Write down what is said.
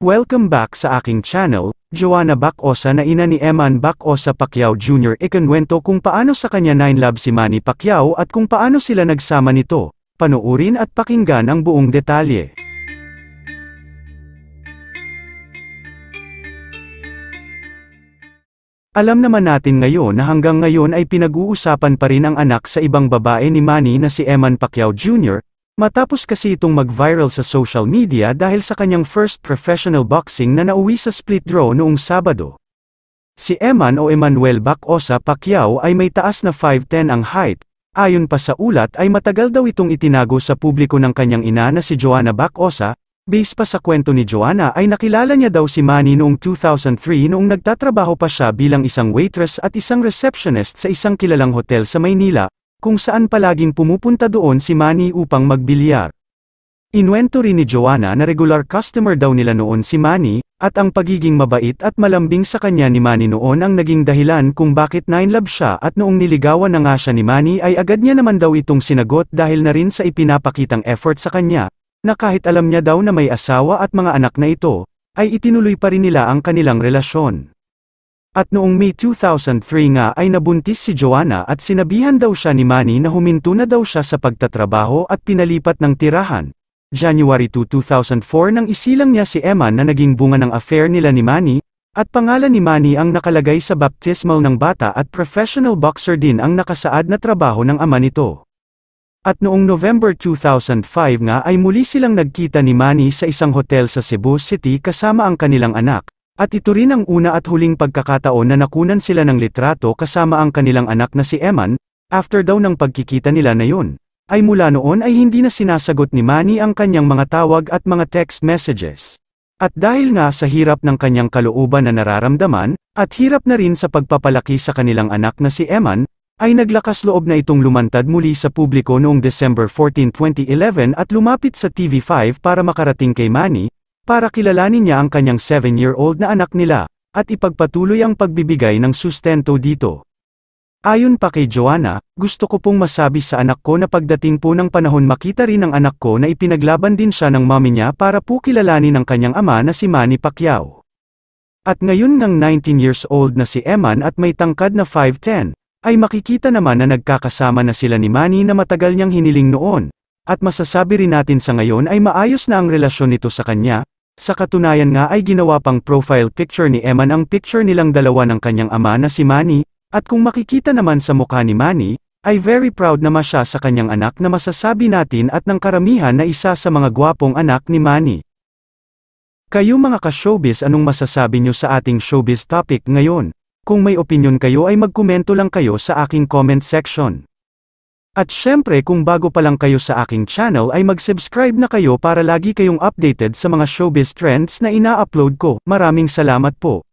Welcome back sa aking channel, Joanna Bacosa na ina ni Eman Bacosa Pacquiao Jr. ikanwento kung paano sa kanya nine love si Manny Pacquiao at kung paano sila nagsama nito. Panuurin at pakinggan ang buong detalye. Alam naman natin ngayon na hanggang ngayon ay pinag-uusapan pa rin ang anak sa ibang babae ni Manny na si Eman Pacquiao Jr., Matapos kasi itong mag-viral sa social media dahil sa kanyang first professional boxing na nauwi sa split draw noong Sabado. Si Eman o Emmanuel Bacosa Pacquiao ay may taas na 5'10 ang height, ayon pa sa ulat ay matagal daw itong itinago sa publiko ng kanyang ina na si Joanna Bacosa, base pa sa kwento ni Joanna ay nakilala niya daw si Manny noong 2003 noong nagtatrabaho pa siya bilang isang waitress at isang receptionist sa isang kilalang hotel sa Maynila, kung saan palaging pumupunta doon si Manny upang magbilyar. Inwento rin ni Joanna na regular customer daw nila noon si Manny, at ang pagiging mabait at malambing sa kanya ni Manny noon ang naging dahilan kung bakit nine love siya at noong niligawan na nga siya ni Manny ay agad niya naman daw itong sinagot dahil na rin sa ipinapakitang effort sa kanya, na kahit alam niya daw na may asawa at mga anak na ito, ay itinuloy pa rin nila ang kanilang relasyon. At noong May 2003 nga ay nabuntis si Joanna at sinabihan daw siya ni Manny na huminto na daw siya sa pagtatrabaho at pinalipat ng tirahan. January 2, 2004 nang isilang niya si Emma na naging bunga ng affair nila ni Manny, at pangalan ni Manny ang nakalagay sa baptismal ng bata at professional boxer din ang nakasaad na trabaho ng ama nito. At noong November 2005 nga ay muli silang nagkita ni Manny sa isang hotel sa Cebu City kasama ang kanilang anak, at ito rin ang una at huling pagkakataon na nakunan sila ng litrato kasama ang kanilang anak na si Eman, after daw ng pagkikita nila na yun. Ay mula noon ay hindi na sinasagot ni Manny ang kanyang mga tawag at mga text messages. At dahil nga sa hirap ng kanyang kalooban na nararamdaman, at hirap na rin sa pagpapalaki sa kanilang anak na si Eman, ay naglakas loob na itong lumantad muli sa publiko noong December 14, 2011 at lumapit sa TV5 para makarating kay Manny, para kilalanin niya ang kanyang 7-year-old na anak nila, at ipagpatuloy ang pagbibigay ng sustento dito. Ayon pa kay Joanna, gusto ko pong masabi sa anak ko na pagdating po ng panahon makita rin ng anak ko na ipinaglaban din siya ng mami niya para po kilalanin ang kanyang ama na si Manny Pacquiao. At ngayon ng 19 years old na si Eman at may tangkad na 5'10", ay makikita naman na nagkakasama na sila ni Manny na matagal niyang hiniling noon, at masasabi rin natin sa ngayon ay maayos na ang relasyon nito sa kanya, sa katunayan nga ay ginawa pang profile picture ni Eman ang picture nilang dalawa ng kanyang ama na si Manny, at kung makikita naman sa mukha ni Manny, ay very proud naman siya sa kanyang anak na masasabi natin at ng karamihan na isa sa mga gwapong anak ni Manny. Kayo mga ka-showbiz anong masasabi nyo sa ating showbiz topic ngayon? Kung may opinion kayo ay magkomento lang kayo sa aking comment section. At syempre kung bago pa lang kayo sa aking channel ay mag-subscribe na kayo para lagi kayong updated sa mga showbiz trends na ina-upload ko. Maraming salamat po.